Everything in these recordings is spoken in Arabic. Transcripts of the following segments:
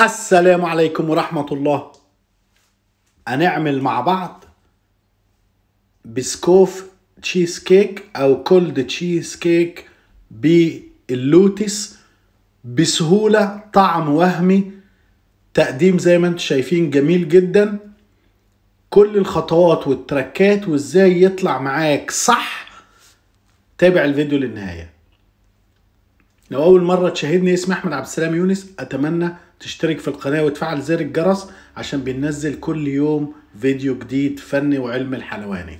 السلام عليكم ورحمة الله هنعمل مع بعض بسكوف تشيز كيك أو كولد تشيز كيك باللوتس بسهولة طعم وهمي تقديم زي ما انتم شايفين جميل جدا كل الخطوات والتركات وازاي يطلع معاك صح تابع الفيديو للنهاية لو أول مرة تشاهدني اسمي أحمد عبد السلام يونس أتمنى تشترك في القناة وتفعل زر الجرس عشان بننزل كل يوم فيديو جديد فني وعلم الحلواني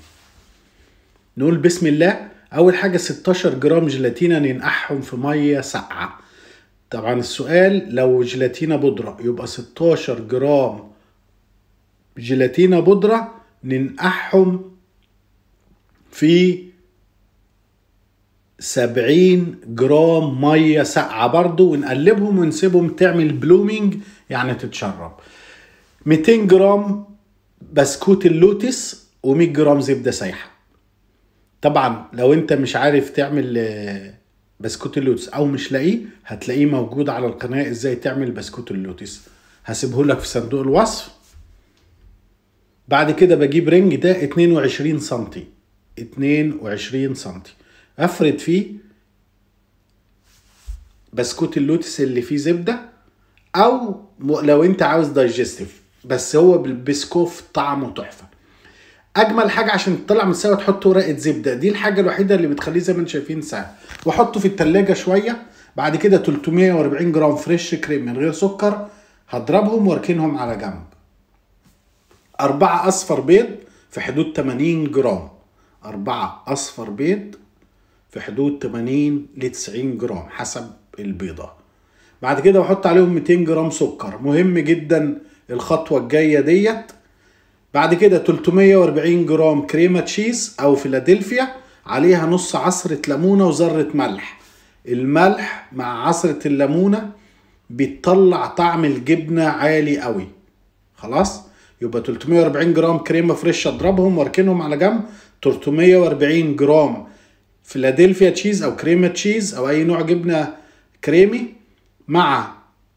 نقول بسم الله أول حاجة 16 جرام جيلاتينة ننقحهم في مية ساقعة طبعا السؤال لو جيلاتينة بودرة يبقى 16 جرام جيلاتينة بودرة ننقحهم في 70 جرام ميه ساقعه برضو ونقلبهم ونسيبهم تعمل بلومينج يعني تتشرب 200 جرام بسكوت اللوتس و100 جرام زبده سايحه طبعا لو انت مش عارف تعمل آه، بسكوت اللوتس او مش لاقيه هتلاقيه موجود على القناه ازاي تعمل بسكوت اللوتس هسيبه لك في صندوق الوصف بعد كده بجيب رنج ده 22 سنتي 22 سنتي افرد فيه بسكوت اللوتس اللي فيه زبده او لو انت عاوز دايجستيف بس هو بالبسكوف طعمه تحفه اجمل حاجه عشان تطلع من السوا تحط ورقه زبده دي الحاجه الوحيده اللي بتخليه زي ما انتم شايفين ساعه واحطه في التلاجة شويه بعد كده 340 جرام فريش كريم من غير سكر هضربهم واركنهم على جنب أربعة أصفر بيض في حدود 80 جرام أربعة أصفر بيض في حدود 80 ل 90 جرام حسب البيضة بعد كده بحط عليهم 200 جرام سكر مهم جدا الخطوة الجاية ديت بعد كده 340 جرام كريمة تشيز أو فيلادلفيا عليها نص عصرة ليمونة وذرة ملح الملح مع عصرة الليمونة بتطلع طعم الجبنة عالي قوي خلاص يبقى 340 جرام كريمة فريش اضربهم واركنهم على جنب 340 جرام فيلادلفيا تشيز او كريمه تشيز او اي نوع جبنه كريمي مع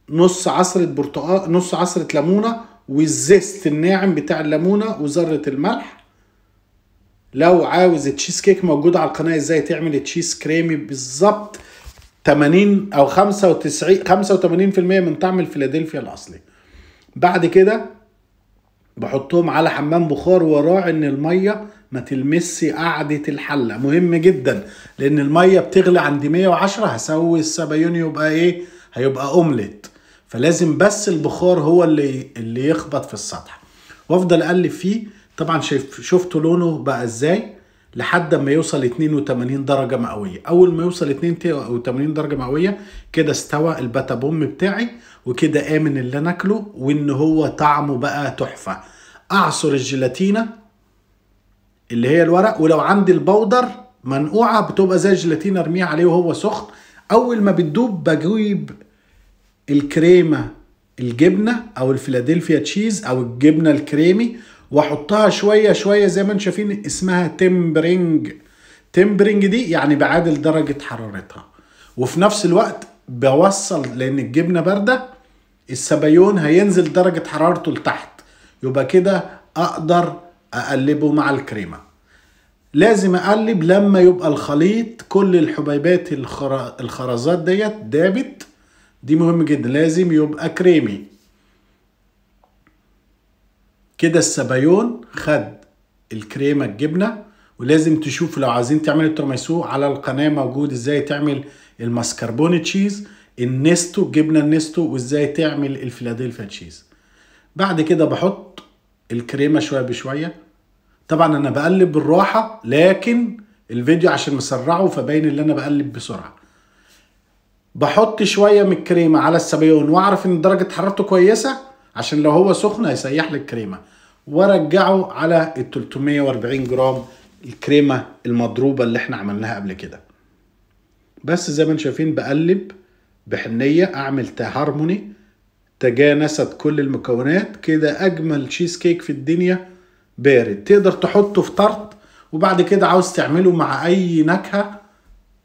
نص عصره برتقال نص عصره ليمونه والزيست الناعم بتاع الليمونه وذره الملح لو عاوز التشيز كيك موجود على القناه ازاي تعمل تشيز كريمي بالظبط 80 او 95 85% من طعم الفيلادلفيا الاصلي بعد كده بحطهم على حمام بخار وراعي ان الميه ما تلمسي قعدة الحلة مهم جدا لان المية بتغلي عند 110 هسوي السبايون يبقى ايه هيبقى اومليت فلازم بس البخار هو اللي اللي يخبط في السطح وافضل اقلب فيه طبعا شايف شفتوا لونه بقى ازاي لحد ما يوصل 82 درجة مئوية أول ما يوصل 82 درجة مئوية كده استوى الباتا بوم بتاعي وكده آمن اللي ناكله وإن هو طعمه بقى تحفة أعصر الجيلاتينة اللي هي الورق ولو عندي البودر منقوعه بتبقى زي الجيلاتين ارميه عليه وهو سخن اول ما بتدوب بجيب الكريمه الجبنه او الفيلادلفيا تشيز او الجبنه الكريمي واحطها شويه شويه زي ما انتم شايفين اسمها تمبرينج تمبرينج دي يعني بعادل درجه حرارتها وفي نفس الوقت بوصل لان الجبنه بارده السبايون هينزل درجه حرارته لتحت يبقى كده اقدر اقلبه مع الكريمه لازم اقلب لما يبقى الخليط كل الحبيبات الخرزات ديت دابت دي مهم جدا لازم يبقى كريمي كده السبايون خد الكريمه الجبنه ولازم تشوف لو عايزين تعملوا الترميسو على القناه موجود ازاي تعمل الماسكربوني تشيز النستو الجبنه النستو وازاي تعمل الفيلادلفيا تشيز بعد كده بحط الكريمه شويه بشويه طبعا انا بقلب بالراحة لكن الفيديو عشان مسرعه فباين اللي انا بقلب بسرعة بحط شوية من الكريمة على السبايون واعرف ان درجة حرارته كويسة عشان لو هو سخن هيسيح لي الكريمة وارجعه على ال 340 جرام الكريمة المضروبة اللي احنا عملناها قبل كده بس زي ما انتم شايفين بقلب بحنية اعمل تهارموني تجانست كل المكونات كده اجمل تشيز كيك في الدنيا بارد تقدر تحطه في طرط وبعد كده عاوز تعمله مع اي نكهه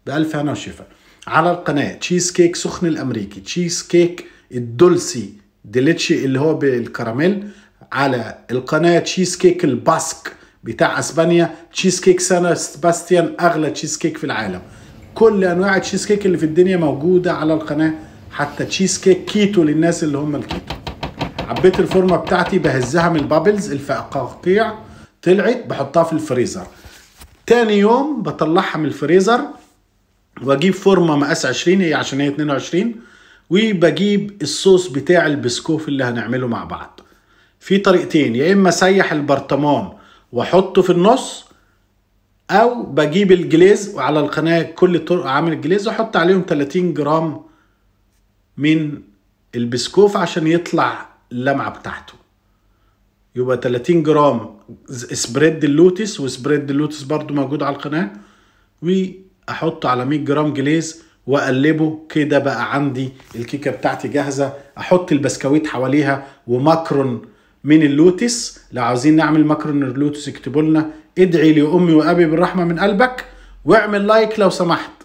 بألف هنا وشفا على القناة تشيز كيك سخن الأمريكي تشيز كيك الدولسي ديليتشي اللي هو بالكراميل على القناة تشيز كيك الباسك بتاع اسبانيا تشيز كيك سان سباستيان اغلى تشيز كيك في العالم كل انواع التشيز كيك اللي في الدنيا موجوده على القناه حتى تشيز كيك كيتو للناس اللي هم الكيتو عبيت الفورمه بتاعتي بهزها من البابلز الفقاقيع طلعت بحطها في الفريزر تاني يوم بطلعها من الفريزر واجيب فورمه مقاس 20 هي عشان هي 22 وبجيب الصوص بتاع البسكوف اللي هنعمله مع بعض في طريقتين يا اما اسيح البرطمان واحطه في النص او بجيب الجليز وعلى القناه كل طرق عامل الجليز واحط عليهم 30 جرام من البسكوف عشان يطلع اللمعه بتاعته يبقى 30 جرام سبريد اللوتس وسبريد اللوتس برضو موجود على القناه واحط على 100 جرام جليز واقلبه كده بقى عندي الكيكه بتاعتي جاهزه احط البسكويت حواليها وماكرون من اللوتس لو عاوزين نعمل ماكرون اللوتس اكتبوا لنا ادعي لامي وابي بالرحمه من قلبك واعمل لايك لو سمحت